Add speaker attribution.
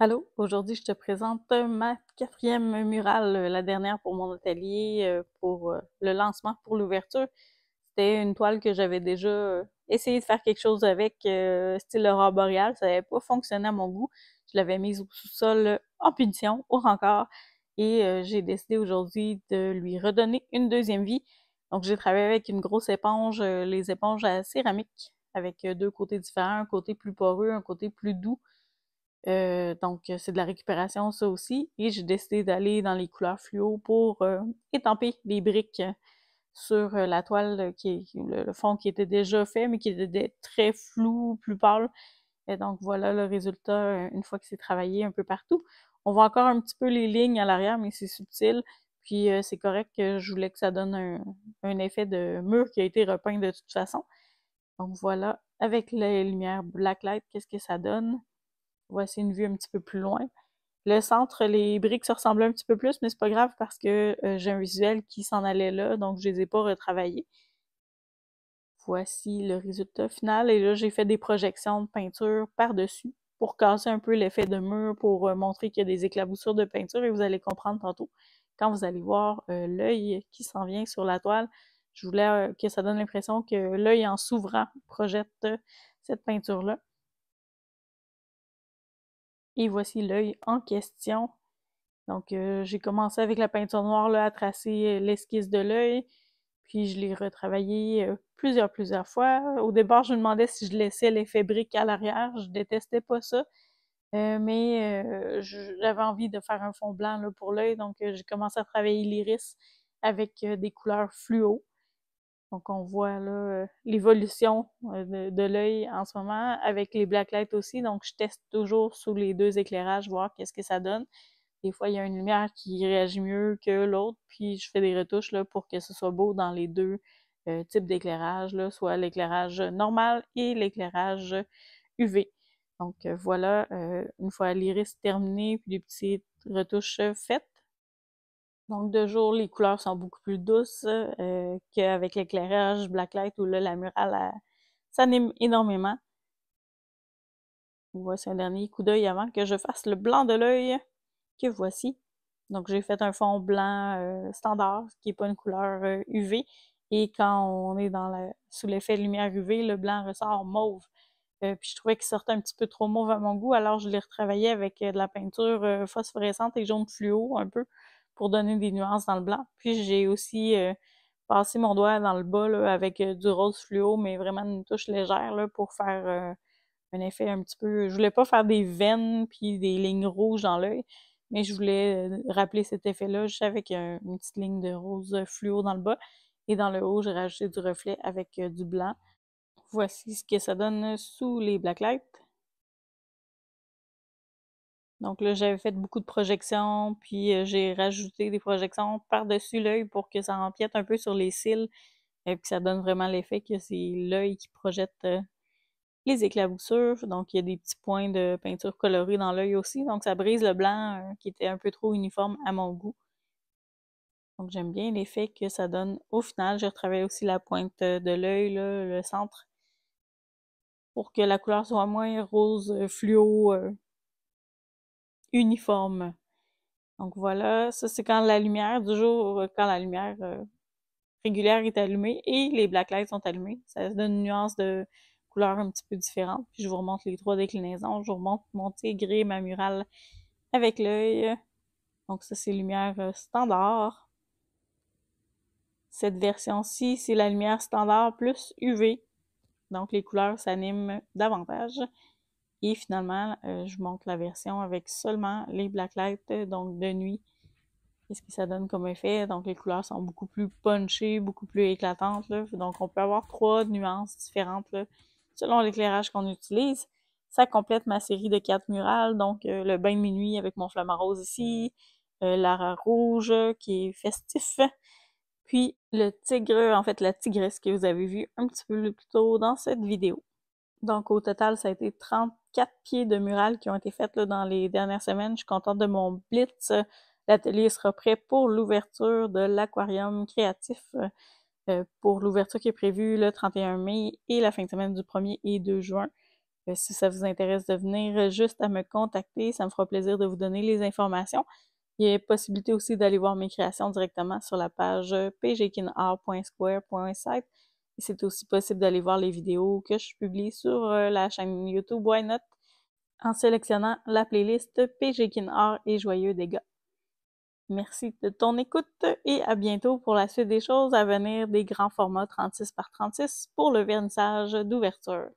Speaker 1: Allô, aujourd'hui je te présente ma quatrième murale, euh, la dernière pour mon atelier, euh, pour euh, le lancement, pour l'ouverture. C'était une toile que j'avais déjà essayé de faire quelque chose avec, style aurore boréale, ça n'avait pas fonctionné à mon goût. Je l'avais mise au sous-sol en punition, au encore, et j'ai décidé aujourd'hui de lui redonner une deuxième vie. Donc j'ai travaillé avec une grosse éponge, les éponges à céramique, avec deux côtés différents, un côté plus poreux, un côté plus doux. Euh, donc, euh, c'est de la récupération, ça aussi. Et j'ai décidé d'aller dans les couleurs fluo pour euh, étamper les briques sur la toile, qui le, fond qui était déjà fait, mais qui était très flou, plus pâle. Et donc, voilà le résultat une fois que c'est travaillé un peu partout. On voit encore un petit peu les lignes à l'arrière, mais c'est subtil. Puis, c'est correct que je voulais que ça donne un, effet de mur qui a été repeint de toute façon. Donc, voilà, avec les lumières Blacklight, qu'est-ce que ça donne? Voici une vue un petit peu plus loin. Le centre, les briques se ressemblent un petit peu plus, mais c'est pas grave parce que euh, j'ai un visuel qui s'en allait là, donc je les ai pas retravaillés. Voici le résultat final. Et là, j'ai fait des projections de peinture par-dessus pour casser un peu l'effet de mur, pour euh, montrer qu'il y a des éclaboussures de peinture et vous allez comprendre tantôt quand vous allez voir euh, l'œil qui s'en vient sur la toile. Je voulais que ça donne l'impression que l'œil en s'ouvrant projette cette peinture-là. Et voici l'œil en question. Donc, euh, j'ai commencé avec la peinture noire là, à tracer euh, l'esquisse de l'œil, puis je l'ai retravaillé euh, plusieurs, plusieurs fois. Au départ, je me demandais si je laissais l'effet brique à l'arrière. Je détestais pas ça. mais j'avais envie de faire un fond blanc pour l'œil, donc j'ai commencé à travailler l'iris avec des couleurs fluo. Donc, on voit l'évolution euh, de, l'œil en ce moment avec les blacklights aussi. Donc, je teste toujours sous les deux éclairages, voir qu'est-ce que ça donne. Des fois, il y a une lumière qui réagit mieux que l'autre, puis je fais des retouches là, pour que ce soit beau dans les deux euh, types d'éclairage, soit l'éclairage normal et l'éclairage UV. Donc, euh, voilà, une fois l'iris terminé, puis des petites retouches faites, donc, de jour, les couleurs sont beaucoup plus douces euh, qu'avec l'éclairage blacklight où là, la murale s'anime énormément. Voici un dernier coup d'œil avant que je fasse le blanc de l'œil que voici. Donc, j'ai fait un fond blanc euh, standard, qui n'est pas une couleur UV. Euh, et quand on est dans sous l'effet de lumière UV, le blanc ressort mauve. puis je trouvais qu'il sortait un petit peu trop mauve à mon goût, alors je l'ai retravaillé avec de la peinture phosphorescente et jaune fluo un peu pour donner des nuances dans le blanc. Puis j'ai aussi euh, passé mon doigt dans le bas avec euh, du rose fluo, mais vraiment une touche légère pour faire euh, un effet un petit peu. Je voulais pas faire des veines puis des lignes rouges dans l'œil, mais je voulais rappeler cet effet-là juste avec une petite ligne de rose fluo dans le bas. Et dans le haut, j'ai rajouté du reflet avec du blanc. Voici ce que ça donne sous les blacklights. Donc là, j'avais fait beaucoup de projections, puis euh, j'ai rajouté des projections par-dessus l'œil pour que ça empiète un peu sur les cils et puis ça donne vraiment l'effet que c'est l'œil qui projette euh, les éclaboussures. Donc il y a des petits points de peinture colorée dans l'œil aussi, donc ça brise le blanc euh, qui était un peu trop uniforme à mon goût. Donc j'aime bien l'effet que ça donne au final. J'ai retravaillé aussi la pointe de l'œil, le centre, pour que la couleur soit moins rose fluo uniforme. Donc voilà, ça c'est quand la lumière du jour, euh, quand la lumière euh, régulière est allumée et les black lights sont allumés. Ça donne une nuance de couleur un petit peu différente. Puis je vous remonte les trois déclinaisons. Je vous remonte mon tigré, ma murale avec l'œil. Donc ça c'est lumière euh, standard. Cette version-ci, c'est la lumière standard plus UV. Donc les couleurs s'animent davantage. Et finalement, euh, je montre la version avec seulement les blacklights, euh, donc de nuit. Qu'est-ce que ça donne comme effet? Donc les couleurs sont beaucoup plus punchées, beaucoup plus éclatantes. Donc on peut avoir trois nuances différentes selon l'éclairage qu'on utilise. Ça complète ma série de quatre murales, donc euh, le bain de minuit avec mon flamant rose ici, l'ara rouge qui est festif, puis le tigre, en fait la tigresse que vous avez vu un petit peu plus tôt dans cette vidéo. Donc, au total, ça a été 34 pieds de murales qui ont été faites dans les dernières semaines. Je suis contente de mon blitz. L'atelier sera prêt pour l'ouverture de l'aquarium créatif euh, pour l'ouverture qui est prévue le 31 mai et la fin de semaine du 1er et 2 juin. Euh, si ça vous intéresse de venir, juste à me contacter, ça me fera plaisir de vous donner les informations. Il y a possibilité aussi d'aller voir mes créations directement sur la page pgkinart.square.site c'est aussi possible d'aller voir les vidéos que je publie sur euh, la chaîne YouTube Why Not en sélectionnant la playlist PG Art et Joyeux Dégâts. Merci de ton écoute et à bientôt pour la suite des choses à venir des grands formats 36 par 36 pour le vernissage d'ouverture.